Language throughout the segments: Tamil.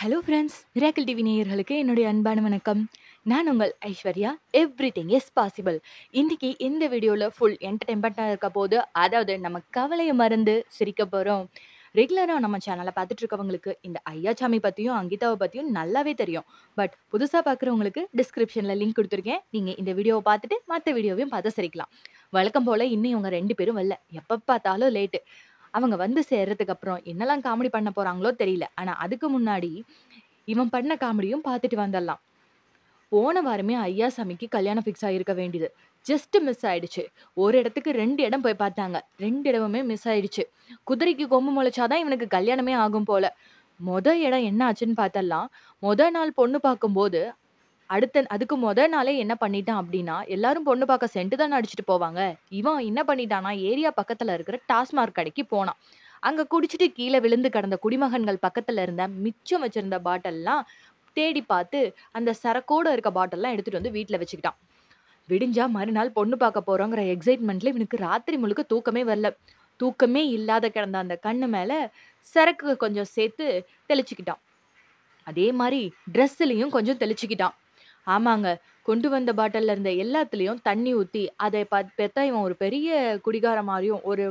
ஹலோ ஃப்ரெண்ட்ஸ் மிராக்கிள் டிவி நேயர்களுக்கு என்னுடைய அன்பான வணக்கம் நான் உங்கள் Aishwarya everything is possible இன்றைக்கி இந்த வீடியோவில் ஃபுல் என்டர்டைன்மெண்ட்டாக இருக்க போது அதாவது நம்ம கவலையை மறந்து சிரிக்க போகிறோம் ரெகுலராக நம்ம சேனலை இருக்கவங்களுக்கு இந்த ஐயாச்சாமி பற்றியும் அங்கிதாவை பற்றியும் நல்லாவே தெரியும் பட் புதுசாக பார்க்குறவங்களுக்கு டிஸ்கிரிப்ஷனில் லிங்க் கொடுத்துருக்கேன் நீங்கள் இந்த வீடியோவை பார்த்துட்டு மற்ற வீடியோவையும் பார்த்து சிரிக்கலாம் வழக்கம் போல் இன்னும் இவங்க ரெண்டு பேரும் வரல எப்போ பார்த்தாலும் லேட்டு அவங்க வந்து சேர்றதுக்கு அப்புறம் என்னெல்லாம் காமெடி பண்ண போகிறாங்களோ தெரியல ஆனால் அதுக்கு முன்னாடி இவன் பண்ண காமெடியும் பார்த்துட்டு வந்துடலாம் போன வாரமே ஐயா சாமிக்கு கல்யாணம் ஃபிக்ஸ் ஆகிருக்க வேண்டியது ஜஸ்ட் மிஸ் ஆயிடுச்சு ஒரு இடத்துக்கு ரெண்டு இடம் போய் பார்த்தாங்க ரெண்டு இடமுமே மிஸ் ஆயிடுச்சு குதிரைக்கு கொம்பு முளைச்சாதான் இவனுக்கு கல்யாணமே ஆகும் போல முத இடம் என்ன ஆச்சுன்னு பார்த்தலாம் மொதல் நாள் பொண்ணு பார்க்கும்போது அடுத்த அதுக்கு முத நாளே என்ன பண்ணிட்டான் அப்படின்னா எல்லாரும் பொண்ணு பார்க்க சென்ட் தான் அடிச்சுட்டு போவாங்க இவன் என்ன பண்ணிட்டானா ஏரியா பக்கத்தில் இருக்கிற டாஸ்மார்க் கடைக்கு போனான் அங்கே குடிச்சிட்டு கீழே விழுந்து கிடந்த குடிமகன்கள் பக்கத்தில் இருந்த மிச்சம் வச்சிருந்த பாட்டில்லாம் தேடி பார்த்து அந்த சரக்கோடு இருக்க பாட்டில்லாம் எடுத்துகிட்டு வந்து வீட்டில் வச்சுக்கிட்டான் விடிஞ்சா மறுநாள் பொண்ணு பார்க்க போகிறோங்கிற எக்ஸைட்மெண்ட்ல இவனுக்கு ராத்திரி முழுக்க தூக்கமே வரல தூக்கமே இல்லாத கிடந்த அந்த கண்ணு மேலே சரக்கு கொஞ்சம் சேர்த்து தெளிச்சுக்கிட்டான் அதே மாதிரி ட்ரெஸ்ஸுலேயும் கொஞ்சம் தெளிச்சுக்கிட்டான் ஆமாங்க கொண்டு வந்த பாட்டில்ல இருந்த எல்லாத்துலயும் தண்ணி ஊத்தி அதை பாத் பெத்தா இவன் ஒரு பெரிய குடிகார மாதிரியும் ஒரு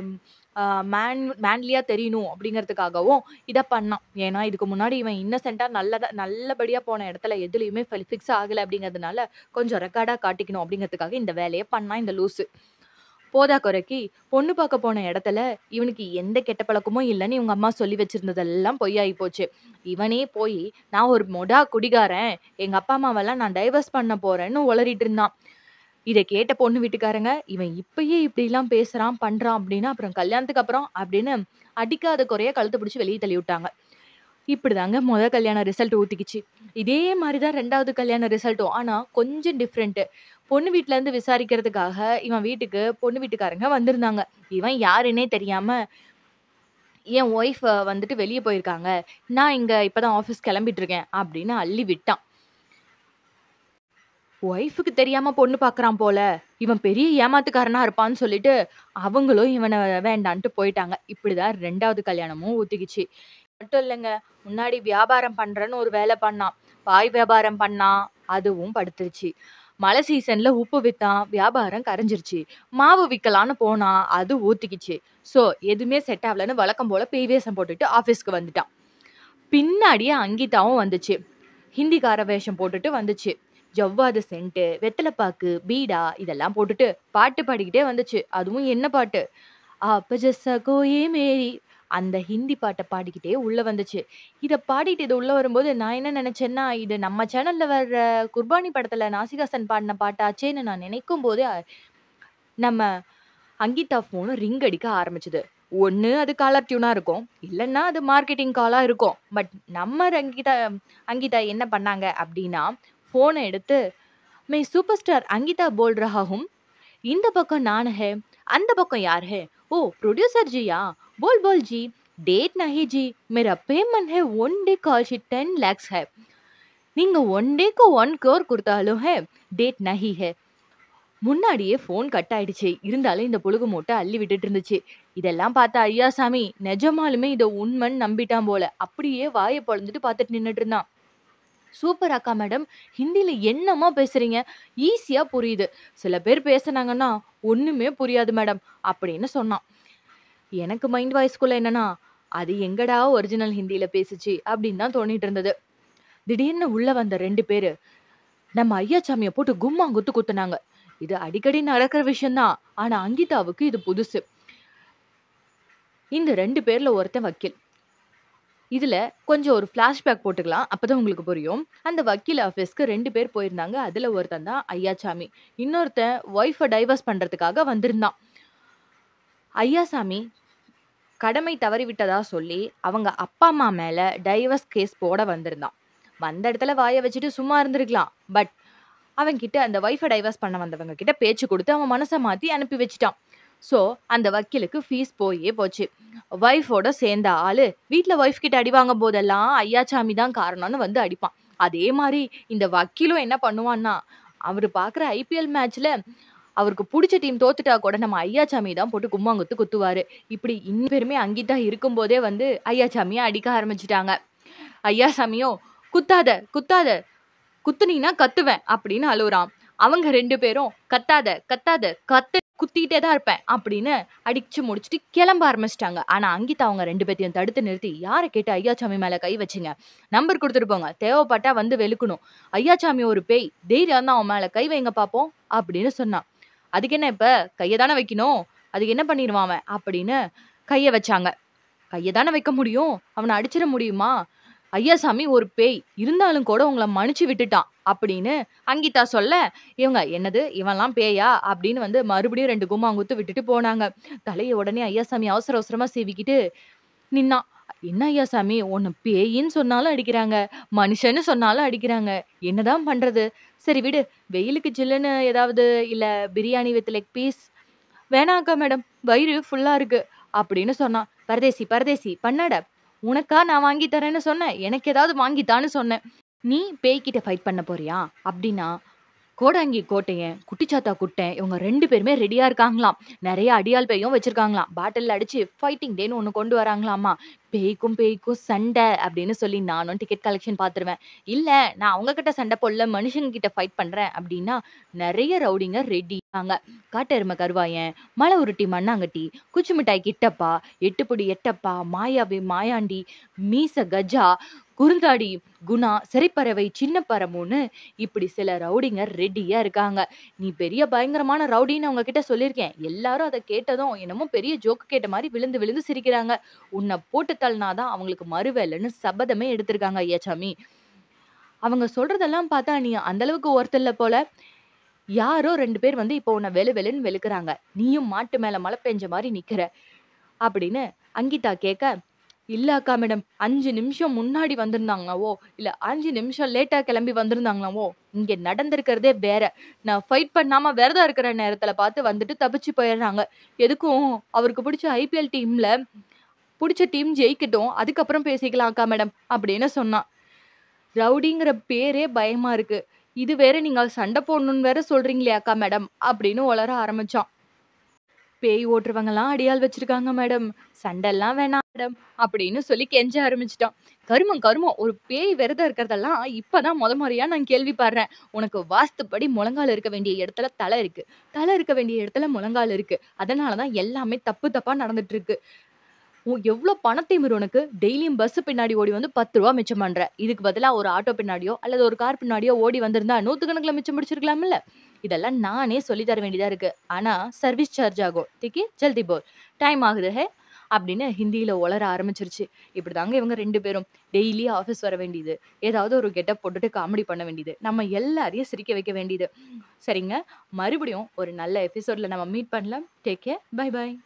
மேன் மேன்லியாக தெரியணும் அப்படிங்கிறதுக்காகவும் இதை பண்ணான் ஏன்னா இதுக்கு முன்னாடி இவன் இன்னசென்ட்டாக நல்லதாக நல்லபடியாக போன இடத்துல எதுலேயுமே ஃபிக்ஸ் ஆகலை அப்படிங்கிறதுனால கொஞ்சம் ரெக்கார்டாக காட்டிக்கணும் அப்படிங்கிறதுக்காக இந்த வேலையை பண்ணான் இந்த லூஸு போதா குறைக்கி பொண்ணு பார்க்க போன இடத்துல இவனுக்கு எந்த கெட்ட பழக்கமும் இல்லைன்னு இவங்க அம்மா சொல்லி வச்சுருந்ததெல்லாம் பொய்யாகி போச்சு இவனே போய் நான் ஒரு மொடா குடிகாரன் எங்கள் அப்பா அம்மாவெல்லாம் நான் டைவர்ஸ் பண்ண போகிறேன்னு உளறிட்டு இருந்தான் இதை கேட்ட பொண்ணு வீட்டுக்காரங்க இவன் இப்பயே இப்படிலாம் பேசுகிறான் பண்ணுறான் அப்படின்னா அப்புறம் கல்யாணத்துக்கு அப்புறம் அப்படின்னு அடிக்காத குறைய கழுத்து பிடிச்சி வெளியே தள்ளி விட்டாங்க இப்படி தாங்க முதல் கல்யாண ரிசல்ட் ஊற்றிக்கிச்சு இதே மாதிரி தான் ரெண்டாவது கல்யாண ரிசல்ட்டும் ஆனால் கொஞ்சம் டிஃப்ரெண்ட்டு பொண்ணு இருந்து விசாரிக்கிறதுக்காக இவன் வீட்டுக்கு பொண்ணு வீட்டுக்காரங்க வந்திருந்தாங்க இவன் யாருன்னே தெரியாம என் ஒய்ஃப் வந்துட்டு வெளியே போயிருக்காங்க நான் இங்கே இப்பதான் ஆஃபீஸ் கிளம்பிட்டு இருக்கேன் அப்படின்னு அள்ளி விட்டான் ஒய்ஃபுக்கு தெரியாம பொண்ணு பாக்குறான் போல இவன் பெரிய ஏமாத்துக்காரனா இருப்பான்னு சொல்லிட்டு அவங்களும் இவனை வேண்டான்ட்டு போயிட்டாங்க இப்படிதான் ரெண்டாவது கல்யாணமும் ஒத்துக்கிச்சு மட்டும் இல்லைங்க முன்னாடி வியாபாரம் பண்றேன்னு ஒரு வேலை பண்ணான் பாய் வியாபாரம் பண்ணான் அதுவும் படுத்துருச்சு மழை சீசனில் உப்பு விற்றான் வியாபாரம் கரைஞ்சிருச்சு மாவு விற்கலான்னு போனால் அது ஊற்றிக்கிச்சு ஸோ எதுவுமே செட் ஆகலன்னு வழக்கம் போல் பேய் வேஷம் போட்டுட்டு ஆஃபீஸ்க்கு வந்துட்டான் பின்னாடியே அங்கிதாவும் வந்துச்சு ஹிந்திக்கார வேஷம் போட்டுட்டு வந்துச்சு ஜவ்வாது சென்ட்டு வெத்தலைப்பாக்கு பீடா இதெல்லாம் போட்டுட்டு பாட்டு பாடிக்கிட்டே வந்துச்சு அதுவும் என்ன பாட்டு அப்போ जैसा கோயே மேரி அந்த ஹிந்தி பாட்டை பாடிக்கிட்டே உள்ள வந்துச்சு. இதை பாடிட்டு இது உள்ள வரும்போது நான் என்ன நினைச்சேன்னா, இது நம்ம சேனல்ல வர்ற குர்பானி படத்துல நாசிகாசன் பாடின பாட்டாச்சேன்னு நான் நினைக்கும் போதே, நம்ம அங்கீதா ஃபோன் ரிங் அடிக்க ஆரம்பிச்சது. ஒன்று அது காலர் டியூனாக இருக்கும். இல்லைன்னா அது மார்க்கெட்டிங் காலாக இருக்கும். பட் நம்ம அங்கிதா அங்கீதா என்ன பண்ணாங்க அப்படின்னா ஃபோனை எடுத்து, மே சூப்பர் ஸ்டார் அங்கிதா रहा இந்த பக்கம் நானுஹே அந்த பக்கம் யார் ஹே ओ प्रोड्यूसर जी या बोल बोल जी டேட் நகி ஜி மேரா பேமெண்ட் ஹே one day call sheet ten lakhs ஹே நீங்கள் ஒன் டேக்கு ஒன் க்ரோர் கொடுத்தாலும் ஹே டேட் நகி ஹே முன்னாடியே ஃபோன் கட் ஆகிடுச்சு இருந்தாலும் இந்த புழுகு மூட்டை அள்ளி விட்டுட்டு இருந்துச்சு இதெல்லாம் பார்த்தா ஐயாசாமி நிஜமாலுமே இதை உண்மைன்னு நம்பிட்டான் போல அப்படியே வாயை பொழந்துட்டு பார்த்துட்டு நின்றுட்டு இருந்தான் சூப்பர் அக்கா மேடம் ஹிந்தியில் என்னம்மா பேசுகிறீங்க ஈஸியாக புரியுது சில பேர் பேசுனாங்கன்னா ஒன்றுமே புரியாது மேடம் அப்படின்னு சொன்னான் எனக்கு மைண்ட் வாய்ஸ்குள்ளே என்னன்னா அது எங்கடா ஒரிஜினல் ஹிந்தியில் பேசுச்சு அப்படின்னு தான் தோணிட்டு இருந்தது திடீர்னு உள்ளே வந்த ரெண்டு பேர் நம்ம ஐயா சாமியை போட்டு கும்மா குத்து குத்துனாங்க இது அடிக்கடி நடக்கிற விஷயம்தான் ஆனால் அங்கிதாவுக்கு இது புதுசு இந்த ரெண்டு பேரில் ஒருத்தன் வக்கீல் இதில் கொஞ்சம் ஒரு ஃப்ளாஷ்பேக் போட்டுக்கலாம் அப்போ தான் உங்களுக்கு புரியும் அந்த வக்கீல் ஆஃபீஸ்க்கு ரெண்டு பேர் போயிருந்தாங்க அதில் ஒருத்தன் தான் ஐயாசாமி இன்னொருத்தன் ஒய்ஃபை டைவர்ஸ் பண்ணுறதுக்காக வந்திருந்தான் ஐயாசாமி கடமை தவறிவிட்டதா சொல்லி அவங்க அப்பா அம்மா மேலே டைவர்ஸ் கேஸ் போட வந்திருந்தான் வந்த இடத்துல வாயை வச்சுட்டு சும்மா இருந்திருக்கலாம் பட் அவங்கிட்ட அந்த ஒய்ஃபை டைவர்ஸ் பண்ண வந்தவங்க கிட்ட பேச்சு கொடுத்து அவன் மனசை மாற்றி அனுப்பி வச்சுட்டான் ஸோ அந்த வக்கீலுக்கு ஃபீஸ் போயே போச்சு ஒய்ஃபோட சேர்ந்த ஆள் வீட்டில் ஒய்ஃப் கிட்ட அடி வாங்கும் போதெல்லாம் ஐயா சாமி தான் காரணம்னு வந்து அடிப்பான் அதே மாதிரி இந்த வக்கீலும் என்ன பண்ணுவான்னா அவர் பார்க்குற ஐபிஎல் மேட்ச்சில் அவருக்கு பிடிச்ச டீம் தோத்துட்டா கூட நம்ம ஐயா சாமி தான் போட்டு கும்மாங்குத்து குத்துவார் இப்படி இன்னும் பேருமே தான் இருக்கும்போதே வந்து ஐயா சாமியை அடிக்க ஆரம்பிச்சிட்டாங்க ஐயா சாமியும் குத்தாத குத்தாத குத்துனீங்கன்னா கத்துவேன் அப்படின்னு அழுகுறான் அவங்க ரெண்டு பேரும் கத்தாத கத்தாத கத்து குத்திக்கிட்டே தான் இருப்பேன் அப்படின்னு அடிச்சு முடிச்சுட்டு கிளம்ப ஆரம்பிச்சிட்டாங்க ஆனால் அங்கிதா அவங்க ரெண்டு பேத்தையும் தடுத்து நிறுத்தி யாரை கேட்டு ஐயாச்சாமி மேலே கை வச்சுங்க நம்பர் கொடுத்துட்டு போங்க தேவைப்பட்டா வந்து வெளுக்கணும் ஐயாச்சாமி ஒரு பேய் தைரியம் தான் அவன் மேலே கை வைங்க பார்ப்போம் அப்படின்னு சொன்னான் அதுக்கு என்ன இப்போ கையை தானே வைக்கணும் அதுக்கு என்ன பண்ணிடுவான் அவன் அப்படின்னு கையை வச்சாங்க கையை தானே வைக்க முடியும் அவனை அடிச்சிட முடியுமா ஐயாசாமி ஒரு பேய் இருந்தாலும் கூட உங்களை மன்னிச்சு விட்டுட்டான் அப்படின்னு அங்கிதா சொல்ல இவங்க என்னது இவன்லாம் பேயா அப்படின்னு வந்து மறுபடியும் ரெண்டு கும்மாங்குத்து விட்டுட்டு போனாங்க தலையை உடனே ஐயாசாமி அவசர அவசரமாக சீவிக்கிட்டு நின்னா என்ன ஐயா சாமி ஒன்று பேயின்னு சொன்னாலும் அடிக்கிறாங்க மனுஷன்னு சொன்னாலும் அடிக்கிறாங்க என்னதான் பண்ணுறது சரி விடு வெயிலுக்கு ஜில்லுன்னு ஏதாவது இல்லை பிரியாணி வித் லெக் பீஸ் வேணாக்கா மேடம் வயிறு ஃபுல்லாக இருக்குது அப்படின்னு சொன்னான் பரதேசி பரதேசி பண்ணாட உனக்கா நான் வாங்கி தரேன்னு சொன்னேன் எனக்கு ஏதாவது வாங்கித்தான்னு சொன்னேன் நீ பேய்கிட்ட ஃபைட் பண்ண போறியா அப்படின்னா கோடாங்கி கோட்டையன் குட்டிச்சாத்தா குட்டை இவங்க ரெண்டு பேருமே ரெடியாக இருக்காங்களாம் நிறைய அடியால் பேயும் வச்சுருக்காங்களாம் பாட்டிலில் அடித்து ஃபைட்டிங் டேன்னு ஒன்று கொண்டு வராங்களாமா பேய்க்கும் பேய்க்கும் சண்டை அப்படின்னு சொல்லி நானும் டிக்கெட் கலெக்ஷன் பார்த்துருவேன் இல்லை நான் அவங்கக்கிட்ட சண்டை போடல மனுஷங்கிட்ட ஃபைட் பண்ணுறேன் அப்படின்னா நிறைய ரவுடிங்க ரெடி ஆங்க காட்டெருமை கருவாயன் மலை உருட்டி மண்ணாங்கட்டி குச்சி மிட்டாய் கிட்டப்பா எட்டுப்பொடி எட்டப்பா மாயாவே மாயாண்டி மீச கஜா குருந்தாடி குணா சிறைப்பறவை சின்ன பறமுன்னு இப்படி சில ரவுடிங்க ரெடியாக இருக்காங்க நீ பெரிய பயங்கரமான ரவுடின்னு அவங்க கிட்ட சொல்லியிருக்கேன் எல்லாரும் அதை கேட்டதும் என்னமோ பெரிய ஜோக்கு கேட்ட மாதிரி விழுந்து விழுந்து சிரிக்கிறாங்க உன்னை போட்டு தள்ளினாதான் அவங்களுக்கு மறுவேலைன்னு சபதமே எடுத்திருக்காங்க ஐயாச்சாமி அவங்க சொல்கிறதெல்லாம் பார்த்தா நீ அந்தளவுக்கு ஒருத்தல்ல போல யாரோ ரெண்டு பேர் வந்து இப்போ உன்னை வெளு வெளுன்னு வெளுக்கிறாங்க நீயும் மாட்டு மேலே மழை பெஞ்ச மாதிரி நிற்கிற அப்படின்னு அங்கிதா கேட்க இல்ல அக்கா மேடம் அஞ்சு நிமிஷம் முன்னாடி வந்திருந்தாங்களாவோ, இல்ல அஞ்சு நிமிஷம் லேட்டா கிளம்பி வந்திருந்தாங்களாவோ, இங்க நடந்திருக்கிறதே வேற. நான் ஃபைட் பண்ணாம விரதம் இருக்கிற நேரத்துல பார்த்து வந்துட்டு தப்பிச்சு போயிடுறாங்க. எதுக்கும் அவருக்கு பிடிச்ச ஐபிஎல் டீம்ல பிடிச்ச டீம் ஜெயிக்கட்டும். அதுக்கப்புறம் பேசிக்கலாம் அக்கா மேடம் அப்படின்னு சொன்னான். ரவுடிங்கிற பேரே பயமா இருக்கு. இது வேற நீங்க சண்டை போடணும்னு வேற சொல்றீங்களே அக்கா மேடம் அப்படின்னு உளற ஆரம்பிச்சான். பேய் ஓட்டுறவங்கலாம் அடியால் வச்சிருக்காங்க மேடம் சண்டெல்லாம் வேணாம் மேடம் அப்படின்னு சொல்லி கெஞ்ச ஆரம்பிச்சிட்டான் கருமம் கருமம் ஒரு பேய் விரதம் இருக்கிறதெல்லாம் இப்போதான் முத முறையாக நான் கேள்விப்படுறேன் உனக்கு வாஸ்துப்படி முழங்கால் இருக்க வேண்டிய இடத்துல தலை இருக்கு தலை இருக்க வேண்டிய இடத்துல முழங்கால் இருக்கு அதனால தான் எல்லாமே தப்பு தப்பாக நடந்துட்டு இருக்கு எவ்வளோ பணத்தை மீறி உனக்கு டெய்லியும் பஸ் பின்னாடி ஓடி வந்து பத்து ரூபா மிச்சம் பண்ற இதுக்கு பதிலாக ஒரு ஆட்டோ பின்னாடியோ அல்லது ஒரு கார் பின்னாடியோ ஓடி வந்திருந்தா கணக்கில் மிச்சம் பிடிச்சிருக்கலாம்ல இதெல்லாம் நானே சொல்லி தர வேண்டியதாக இருக்குது ஆனால் சர்வீஸ் சார்ஜ் ஆகும் திக்கி ஜல்தி போர் டைம் ஆகுது ஹே அப்படின்னு ஹிந்தியில் ஒளர ஆரம்பிச்சிருச்சு இப்படி தாங்க இவங்க ரெண்டு பேரும் டெய்லி ஆஃபீஸ் வர வேண்டியது ஏதாவது ஒரு கெட்டப் போட்டுட்டு காமெடி பண்ண வேண்டியது நம்ம எல்லாரையும் சிரிக்க வைக்க வேண்டியது சரிங்க மறுபடியும் ஒரு நல்ல எபிசோடில் நம்ம மீட் பண்ணலாம் டேக் கேர் பை பாய்